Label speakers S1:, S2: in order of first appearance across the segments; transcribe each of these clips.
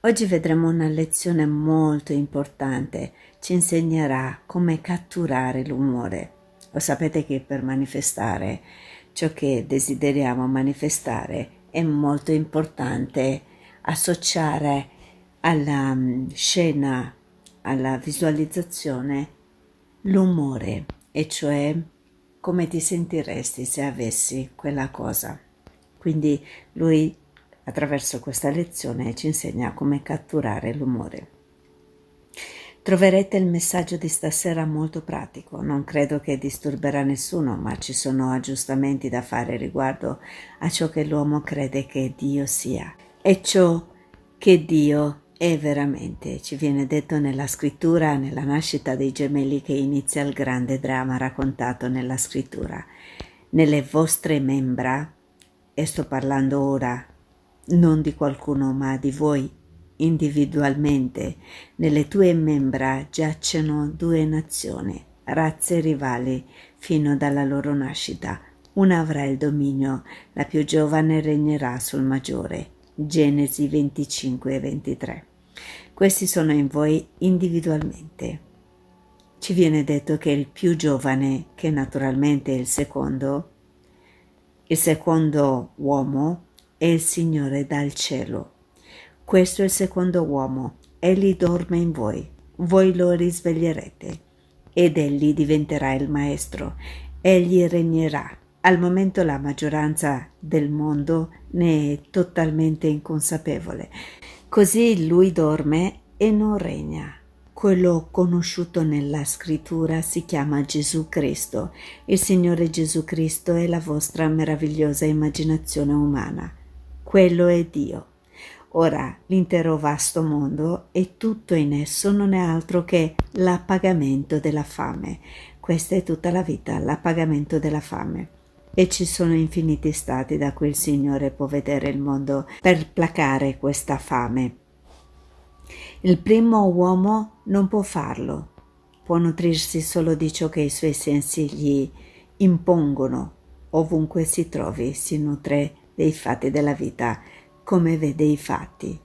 S1: Oggi vedremo una lezione molto importante, ci insegnerà come catturare l'umore. Lo sapete che per manifestare ciò che desideriamo manifestare è molto importante associare alla mm, scena, alla visualizzazione, l'umore, e cioè come ti sentiresti se avessi quella cosa. Quindi lui Attraverso questa lezione ci insegna come catturare l'umore. Troverete il messaggio di stasera molto pratico, non credo che disturberà nessuno, ma ci sono aggiustamenti da fare riguardo a ciò che l'uomo crede che Dio sia e ciò che Dio è veramente, ci viene detto nella scrittura, nella nascita dei gemelli che inizia il grande dramma raccontato nella scrittura. Nelle vostre membra, e sto parlando ora non di qualcuno ma di voi individualmente. Nelle tue membra giacciono due nazioni, razze rivali fino dalla loro nascita. Una avrà il dominio, la più giovane regnerà sul maggiore. Genesi 25 e 23. Questi sono in voi individualmente. Ci viene detto che il più giovane, che naturalmente è il secondo, il secondo uomo, e il Signore dal cielo. Questo è il secondo uomo, egli dorme in voi, voi lo risveglierete, ed egli diventerà il maestro, egli regnerà. Al momento la maggioranza del mondo ne è totalmente inconsapevole. Così lui dorme e non regna. Quello conosciuto nella scrittura si chiama Gesù Cristo. Il Signore Gesù Cristo è la vostra meravigliosa immaginazione umana quello è Dio. Ora l'intero vasto mondo e tutto in esso non è altro che l'appagamento della fame. Questa è tutta la vita, l'appagamento della fame. E ci sono infiniti stati da cui il Signore può vedere il mondo per placare questa fame. Il primo uomo non può farlo, può nutrirsi solo di ciò che i suoi sensi gli impongono, ovunque si trovi si nutre dei fatti della vita come vede i fatti.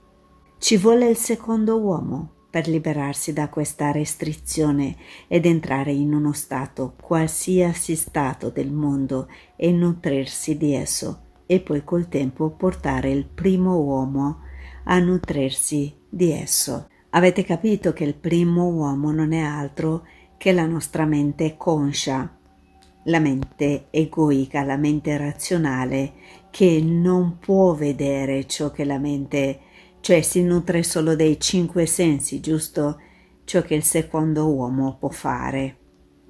S1: Ci vuole il secondo uomo per liberarsi da questa restrizione ed entrare in uno stato, qualsiasi stato del mondo, e nutrirsi di esso, e poi col tempo portare il primo uomo a nutrirsi di esso. Avete capito che il primo uomo non è altro che la nostra mente conscia, la mente egoica, la mente razionale che non può vedere ciò che la mente, cioè si nutre solo dei cinque sensi, giusto? Ciò che il secondo uomo può fare.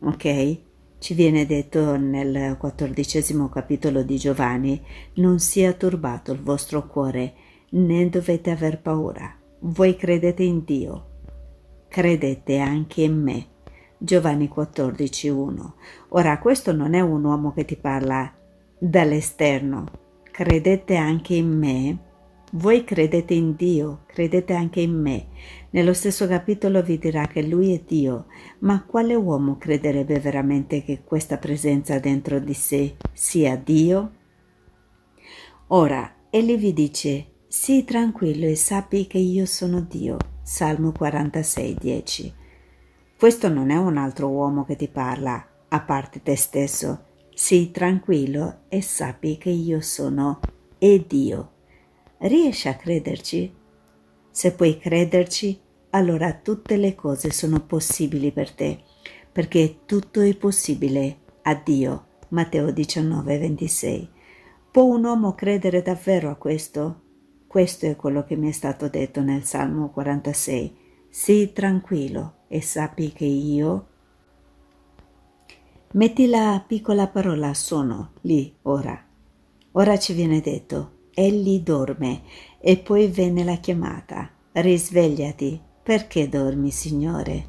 S1: Ok? Ci viene detto nel quattordicesimo capitolo di Giovanni, non sia turbato il vostro cuore, né dovete aver paura. Voi credete in Dio, credete anche in me. Giovanni 14.1. Ora questo non è un uomo che ti parla dall'esterno, credete anche in me? Voi credete in Dio, credete anche in me. Nello stesso capitolo vi dirà che Lui è Dio, ma quale uomo crederebbe veramente che questa presenza dentro di sé sia Dio? Ora, Egli vi dice, sii tranquillo e sappi che io sono Dio. Salmo 46, 10. Questo non è un altro uomo che ti parla, a parte te stesso. Sii tranquillo e sappi che io sono e Dio. Riesci a crederci? Se puoi crederci, allora tutte le cose sono possibili per te, perché tutto è possibile a Dio. Matteo 19, 26. Può un uomo credere davvero a questo? Questo è quello che mi è stato detto nel Salmo 46. Sii tranquillo e sappi che io sono. Metti la piccola parola sono lì ora. Ora ci viene detto, egli dorme, e poi venne la chiamata. Risvegliati, perché dormi, Signore?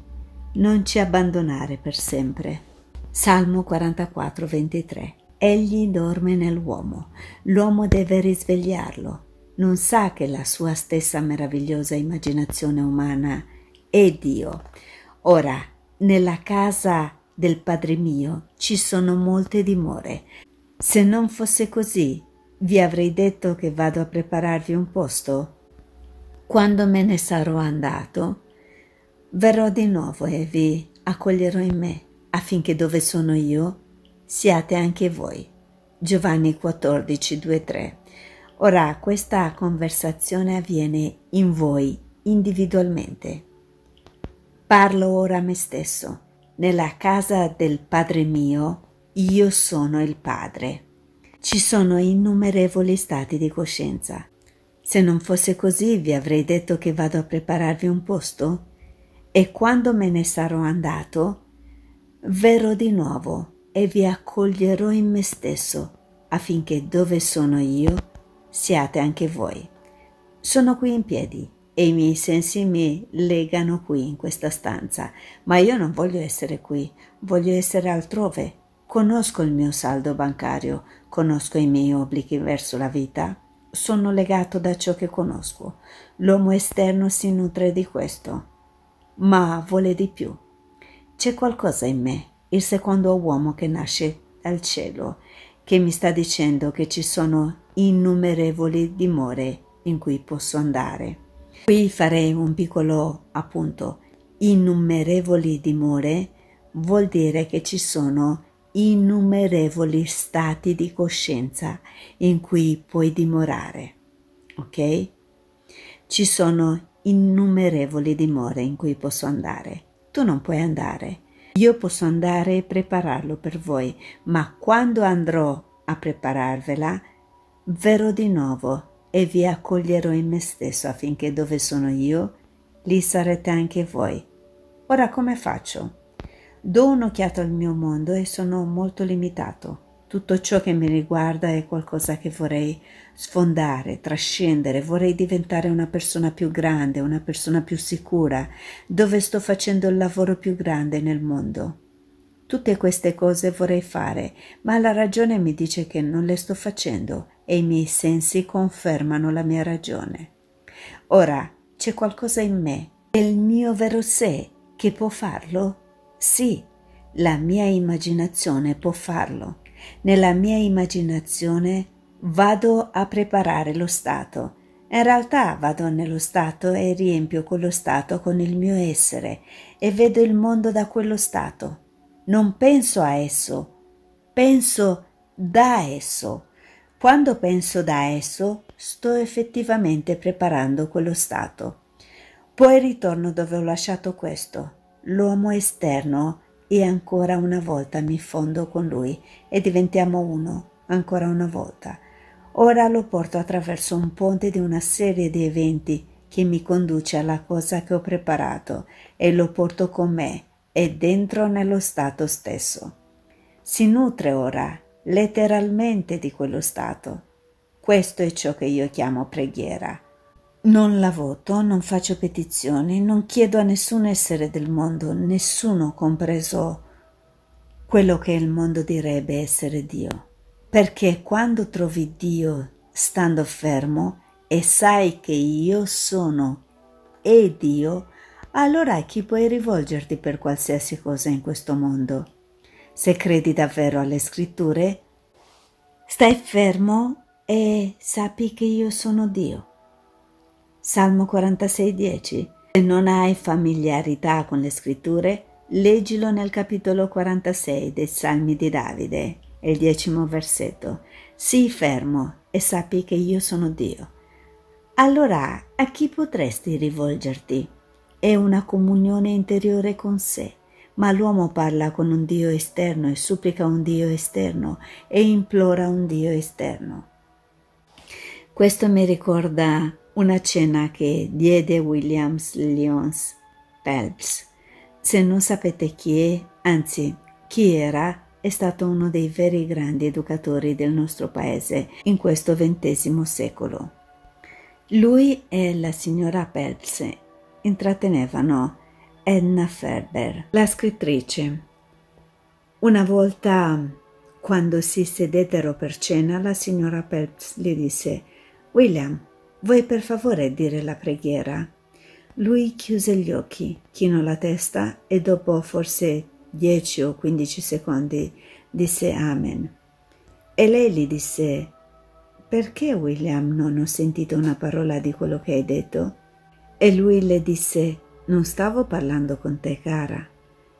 S1: Non ci abbandonare per sempre. Salmo 44, 23. Egli dorme nell'uomo, l'uomo deve risvegliarlo. Non sa che la sua stessa meravigliosa immaginazione umana è Dio. Ora, nella casa del Padre mio ci sono molte dimore. Se non fosse così, vi avrei detto che vado a prepararvi un posto. Quando me ne sarò andato, verrò di nuovo e vi accoglierò in me, affinché dove sono io siate anche voi. Giovanni 14, 2, 3. Ora questa conversazione avviene in voi individualmente. Parlo ora a me stesso. Nella casa del Padre mio io sono il Padre. Ci sono innumerevoli stati di coscienza. Se non fosse così vi avrei detto che vado a prepararvi un posto e quando me ne sarò andato verrò di nuovo e vi accoglierò in me stesso affinché dove sono io siate anche voi. Sono qui in piedi e i miei sensi mi legano qui in questa stanza, ma io non voglio essere qui, voglio essere altrove. Conosco il mio saldo bancario, conosco i miei obblighi verso la vita, sono legato da ciò che conosco. L'uomo esterno si nutre di questo, ma vuole di più. C'è qualcosa in me, il secondo uomo che nasce dal cielo, che mi sta dicendo che ci sono innumerevoli dimore in cui posso andare. Qui farei un piccolo appunto. Innumerevoli dimore vuol dire che ci sono innumerevoli stati di coscienza in cui puoi dimorare, ok? Ci sono innumerevoli dimore in cui posso andare. Tu non puoi andare. Io posso andare e prepararlo per voi, ma quando andrò a prepararvela, verrò di nuovo e vi accoglierò in me stesso affinché dove sono io, lì sarete anche voi. Ora come faccio? Do un'occhiata al mio mondo e sono molto limitato. Tutto ciò che mi riguarda è qualcosa che vorrei sfondare, trascendere, vorrei diventare una persona più grande, una persona più sicura, dove sto facendo il lavoro più grande nel mondo. Tutte queste cose vorrei fare, ma la ragione mi dice che non le sto facendo e i miei sensi confermano la mia ragione. Ora c'è qualcosa in me, è il mio vero sé che può farlo? Sì, la mia immaginazione può farlo. Nella mia immaginazione vado a preparare lo stato. In realtà vado nello stato e riempio quello stato con il mio essere e vedo il mondo da quello stato non penso a esso, penso da esso. Quando penso da esso, sto effettivamente preparando quello stato. Poi ritorno dove ho lasciato questo, l'uomo esterno, e ancora una volta mi fondo con lui e diventiamo uno, ancora una volta. Ora lo porto attraverso un ponte di una serie di eventi che mi conduce alla cosa che ho preparato e lo porto con me è dentro nello Stato stesso. Si nutre ora letteralmente di quello Stato. Questo è ciò che io chiamo preghiera. Non la voto, non faccio petizioni, non chiedo a nessun essere del mondo, nessuno compreso quello che il mondo direbbe essere Dio. Perché quando trovi Dio stando fermo e sai che io sono e Dio, allora a chi puoi rivolgerti per qualsiasi cosa in questo mondo. Se credi davvero alle scritture, stai fermo e sappi che io sono Dio. Salmo 46,10 Se non hai familiarità con le scritture, leggilo nel capitolo 46 dei Salmi di Davide, il decimo versetto. Sii fermo e sappi che io sono Dio. Allora, a chi potresti rivolgerti? è una comunione interiore con sé, ma l'uomo parla con un Dio esterno e supplica un Dio esterno e implora un Dio esterno. Questo mi ricorda una cena che diede Williams Lyons Phelps. Se non sapete chi è, anzi chi era, è stato uno dei veri grandi educatori del nostro paese in questo XX secolo. Lui e la signora Phelps intrattenevano Edna Ferber, la scrittrice. Una volta, quando si sedettero per cena, la signora Phelps gli disse William, vuoi per favore dire la preghiera? Lui chiuse gli occhi, chinò la testa e dopo forse dieci o quindici secondi disse Amen. E lei gli disse Perché, William, non ho sentito una parola di quello che hai detto? E lui le disse, non stavo parlando con te, cara.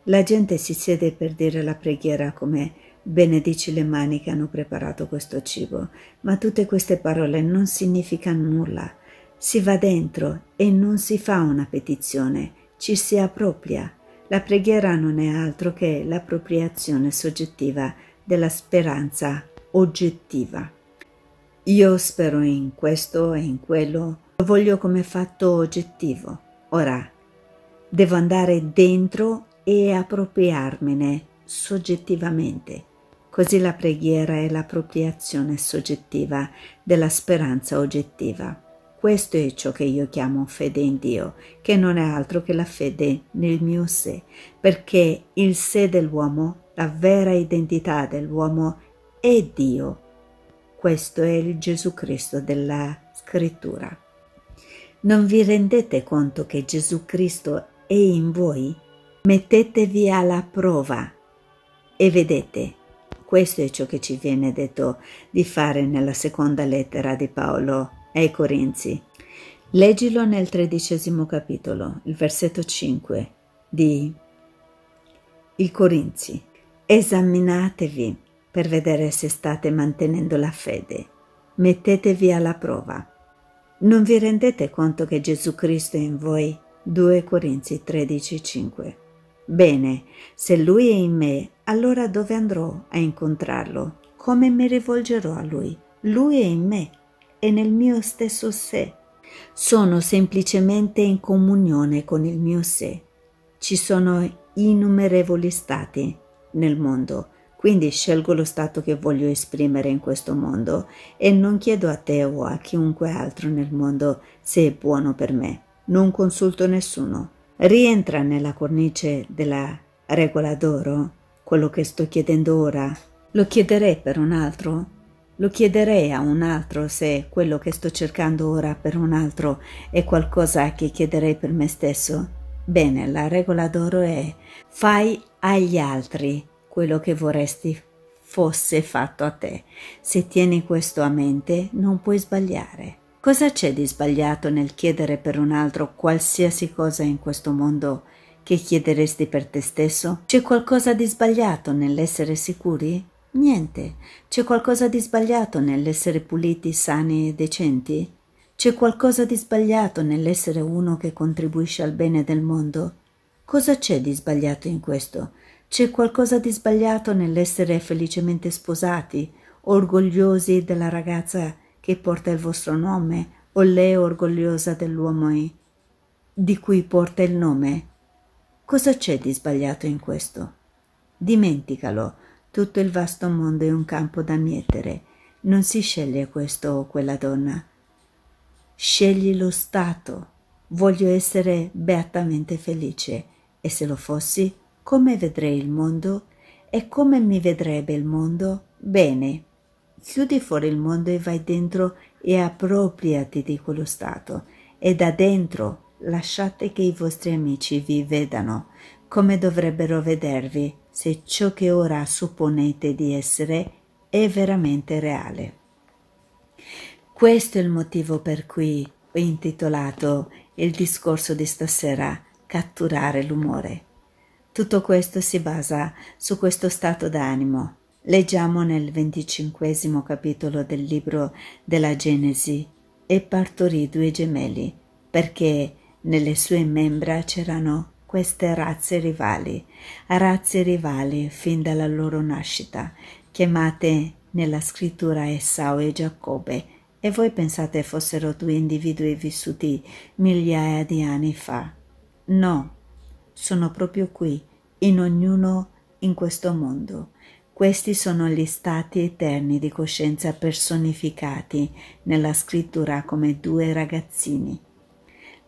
S1: La gente si siede per dire la preghiera come benedici le mani che hanno preparato questo cibo, ma tutte queste parole non significano nulla. Si va dentro e non si fa una petizione, ci si appropria. La preghiera non è altro che l'appropriazione soggettiva della speranza oggettiva. Io spero in questo e in quello, lo voglio come fatto oggettivo. Ora, devo andare dentro e appropriarmene soggettivamente. Così la preghiera è l'appropriazione soggettiva della speranza oggettiva. Questo è ciò che io chiamo fede in Dio, che non è altro che la fede nel mio sé, perché il sé dell'uomo, la vera identità dell'uomo, è Dio. Questo è il Gesù Cristo della Scrittura. Non vi rendete conto che Gesù Cristo è in voi? Mettetevi alla prova e vedete. Questo è ciò che ci viene detto di fare nella seconda lettera di Paolo ai Corinzi. Leggilo nel tredicesimo capitolo, il versetto 5 di I Corinzi. Esaminatevi per vedere se state mantenendo la fede. Mettetevi alla prova. Non vi rendete conto che Gesù Cristo è in voi? 2 Corinzi 13:5. Bene, se Lui è in me, allora dove andrò a incontrarlo? Come mi rivolgerò a Lui? Lui è in me, è nel mio stesso sé. Sono semplicemente in comunione con il mio sé. Ci sono innumerevoli stati nel mondo quindi scelgo lo stato che voglio esprimere in questo mondo e non chiedo a te o a chiunque altro nel mondo se è buono per me. Non consulto nessuno. Rientra nella cornice della regola d'oro quello che sto chiedendo ora. Lo chiederei per un altro? Lo chiederei a un altro se quello che sto cercando ora per un altro è qualcosa che chiederei per me stesso? Bene, la regola d'oro è fai agli altri quello che vorresti fosse fatto a te. Se tieni questo a mente, non puoi sbagliare. Cosa c'è di sbagliato nel chiedere per un altro qualsiasi cosa in questo mondo che chiederesti per te stesso? C'è qualcosa di sbagliato nell'essere sicuri? Niente. C'è qualcosa di sbagliato nell'essere puliti, sani e decenti? C'è qualcosa di sbagliato nell'essere uno che contribuisce al bene del mondo? Cosa c'è di sbagliato in questo? C'è qualcosa di sbagliato nell'essere felicemente sposati, orgogliosi della ragazza che porta il vostro nome o lei orgogliosa dell'uomo di cui porta il nome? Cosa c'è di sbagliato in questo? Dimenticalo, tutto il vasto mondo è un campo da mietere, non si sceglie questo o quella donna. Scegli lo Stato, voglio essere beatamente felice e se lo fossi come vedrei il mondo e come mi vedrebbe il mondo? Bene, chiudi fuori il mondo e vai dentro e appropriati di quello stato e da dentro lasciate che i vostri amici vi vedano come dovrebbero vedervi se ciò che ora supponete di essere è veramente reale. Questo è il motivo per cui ho intitolato il discorso di stasera Catturare l'umore. Tutto questo si basa su questo stato d'animo. Leggiamo nel venticinquesimo capitolo del libro della Genesi e partorì due gemelli, perché nelle sue membra c'erano queste razze rivali, razze rivali fin dalla loro nascita, chiamate nella scrittura Esau e Giacobbe, e voi pensate fossero due individui vissuti migliaia di anni fa. No, sono proprio qui, in ognuno in questo mondo. Questi sono gli stati eterni di coscienza personificati nella scrittura come due ragazzini.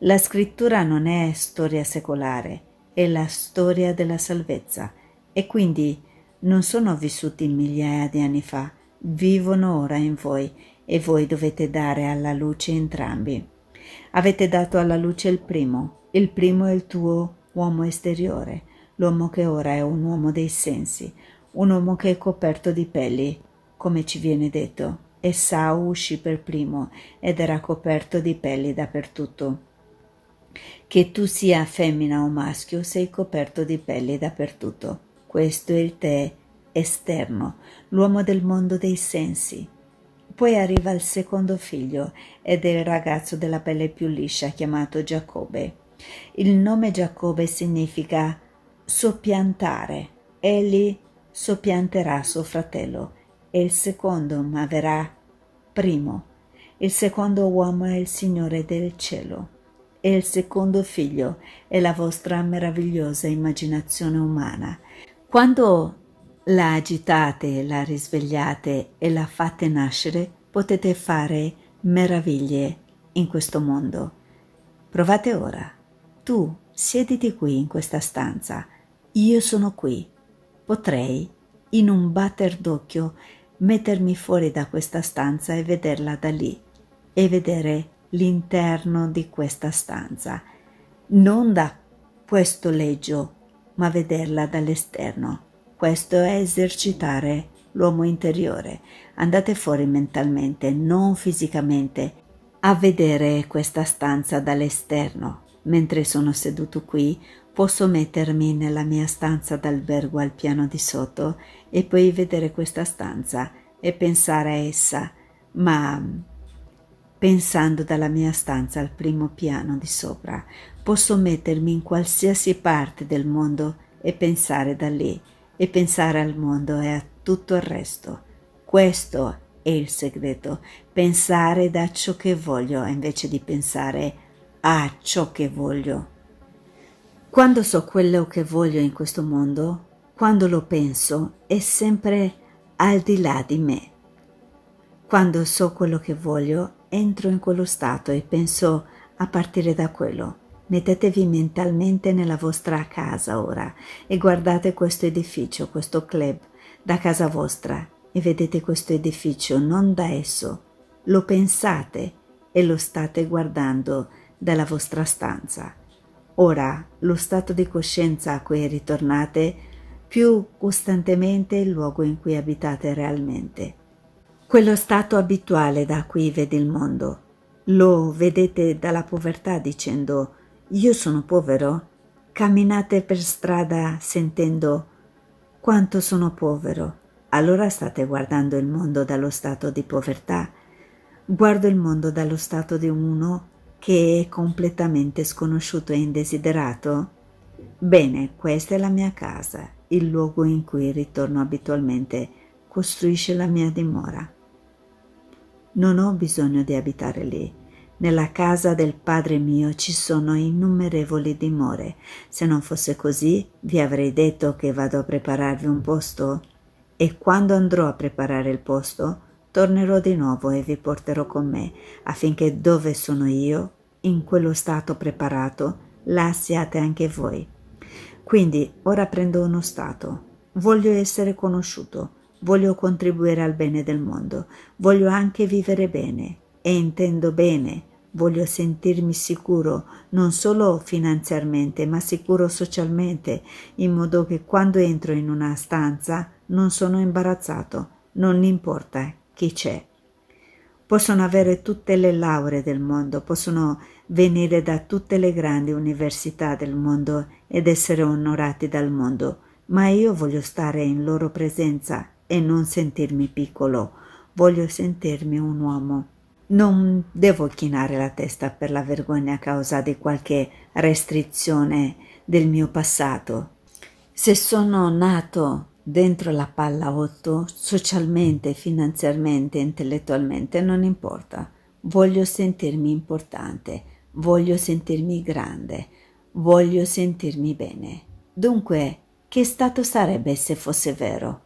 S1: La scrittura non è storia secolare, è la storia della salvezza e quindi non sono vissuti migliaia di anni fa, vivono ora in voi e voi dovete dare alla luce entrambi. Avete dato alla luce il primo, il primo è il tuo uomo esteriore, l'uomo che ora è un uomo dei sensi, un uomo che è coperto di pelli, come ci viene detto. Esau uscì per primo ed era coperto di pelli dappertutto. Che tu sia femmina o maschio, sei coperto di pelli dappertutto. Questo è il te esterno, l'uomo del mondo dei sensi. Poi arriva il secondo figlio ed è il ragazzo della pelle più liscia chiamato Giacobbe. Il nome Giacobbe significa soppiantare. Egli soppianterà suo fratello e il secondo ma verrà primo. Il secondo uomo è il Signore del cielo e il secondo figlio è la vostra meravigliosa immaginazione umana. Quando la agitate, la risvegliate e la fate nascere, potete fare meraviglie in questo mondo. Provate ora. Tu siediti qui in questa stanza, io sono qui. Potrei, in un batter d'occhio, mettermi fuori da questa stanza e vederla da lì, e vedere l'interno di questa stanza, non da questo leggio, ma vederla dall'esterno. Questo è esercitare l'uomo interiore. Andate fuori mentalmente, non fisicamente, a vedere questa stanza dall'esterno mentre sono seduto qui, posso mettermi nella mia stanza d'albergo al piano di sotto e poi vedere questa stanza e pensare a essa, ma mm, pensando dalla mia stanza al primo piano di sopra, posso mettermi in qualsiasi parte del mondo e pensare da lì, e pensare al mondo e a tutto il resto. Questo è il segreto, pensare da ciò che voglio invece di pensare a a ciò che voglio. Quando so quello che voglio in questo mondo, quando lo penso, è sempre al di là di me. Quando so quello che voglio, entro in quello stato e penso a partire da quello. Mettetevi mentalmente nella vostra casa ora e guardate questo edificio, questo club, da casa vostra e vedete questo edificio non da esso. Lo pensate e lo state guardando dalla vostra stanza. Ora lo stato di coscienza a cui ritornate più costantemente il luogo in cui abitate realmente. Quello stato abituale da cui vede il mondo. Lo vedete dalla povertà dicendo io sono povero? Camminate per strada sentendo quanto sono povero. Allora state guardando il mondo dallo stato di povertà. Guardo il mondo dallo stato di uno che è completamente sconosciuto e indesiderato? Bene, questa è la mia casa, il luogo in cui ritorno abitualmente, costruisce la mia dimora. Non ho bisogno di abitare lì. Nella casa del Padre mio ci sono innumerevoli dimore. Se non fosse così, vi avrei detto che vado a prepararvi un posto. E quando andrò a preparare il posto, tornerò di nuovo e vi porterò con me, affinché dove sono io, in quello stato preparato, la siate anche voi. Quindi ora prendo uno stato, voglio essere conosciuto, voglio contribuire al bene del mondo, voglio anche vivere bene e intendo bene, voglio sentirmi sicuro non solo finanziariamente ma sicuro socialmente, in modo che quando entro in una stanza non sono imbarazzato, non importa chi c'è. Possono avere tutte le lauree del mondo, possono venire da tutte le grandi università del mondo ed essere onorati dal mondo, ma io voglio stare in loro presenza e non sentirmi piccolo, voglio sentirmi un uomo. Non devo chinare la testa per la vergogna a causa di qualche restrizione del mio passato. Se sono nato dentro la palla 8, socialmente, finanziariamente, intellettualmente, non importa. Voglio sentirmi importante Voglio sentirmi grande, voglio sentirmi bene. Dunque, che stato sarebbe se fosse vero?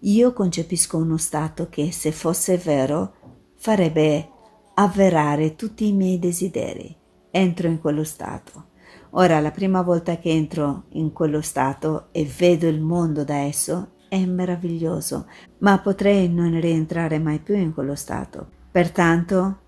S1: Io concepisco uno stato che, se fosse vero, farebbe avverare tutti i miei desideri. Entro in quello stato. Ora, la prima volta che entro in quello stato e vedo il mondo da esso, è meraviglioso, ma potrei non rientrare mai più in quello stato. Pertanto,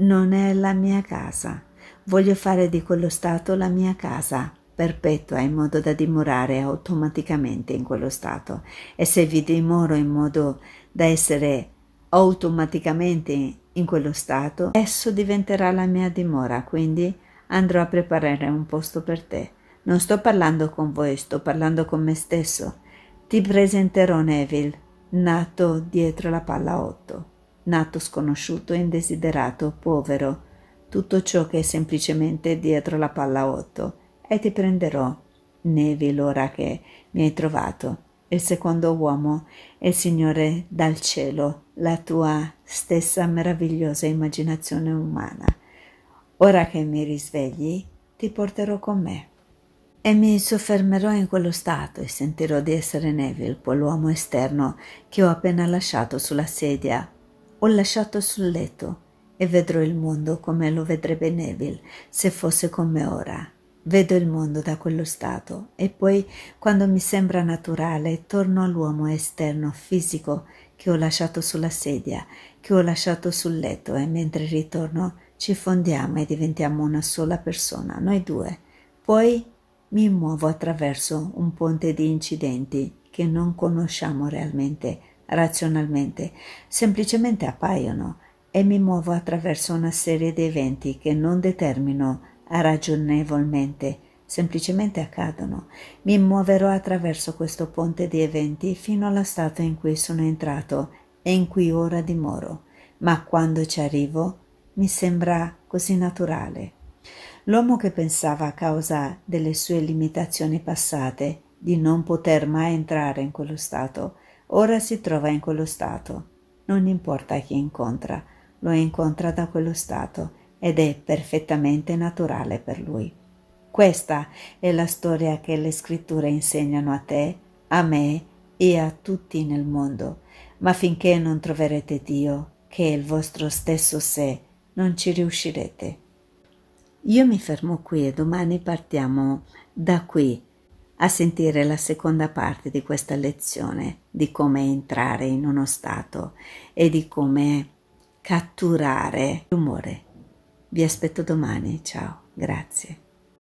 S1: non è la mia casa. Voglio fare di quello stato la mia casa perpetua in modo da dimorare automaticamente in quello stato e se vi dimoro in modo da essere automaticamente in quello stato, esso diventerà la mia dimora, quindi andrò a preparare un posto per te. Non sto parlando con voi, sto parlando con me stesso. Ti presenterò Neville, nato dietro la palla 8, nato sconosciuto, indesiderato, povero, tutto ciò che è semplicemente dietro la palla 8 e ti prenderò, nevi l'ora che mi hai trovato. Il secondo uomo è il Signore dal cielo, la tua stessa meravigliosa immaginazione umana. Ora che mi risvegli, ti porterò con me. E mi soffermerò in quello stato e sentirò di essere Neville, quell'uomo esterno che ho appena lasciato sulla sedia, ho lasciato sul letto e vedrò il mondo come lo vedrebbe Neville se fosse come ora. Vedo il mondo da quello stato e poi, quando mi sembra naturale, torno all'uomo esterno, fisico, che ho lasciato sulla sedia, che ho lasciato sul letto e mentre ritorno ci fondiamo e diventiamo una sola persona, noi due. Poi mi muovo attraverso un ponte di incidenti che non conosciamo realmente, razionalmente, semplicemente appaiono e mi muovo attraverso una serie di eventi che non determino ragionevolmente, semplicemente accadono. Mi muoverò attraverso questo ponte di eventi fino allo stato in cui sono entrato e in cui ora dimoro, ma quando ci arrivo mi sembra così naturale. L'uomo che pensava a causa delle sue limitazioni passate di non poter mai entrare in quello stato, ora si trova in quello stato. Non importa chi incontra, lo incontra da quello stato ed è perfettamente naturale per lui. Questa è la storia che le scritture insegnano a te, a me e a tutti nel mondo, ma finché non troverete Dio, che è il vostro stesso sé, non ci riuscirete. Io mi fermo qui e domani partiamo da qui a sentire la seconda parte di questa lezione di come entrare in uno stato e di come catturare l'umore. Vi aspetto domani, ciao, grazie.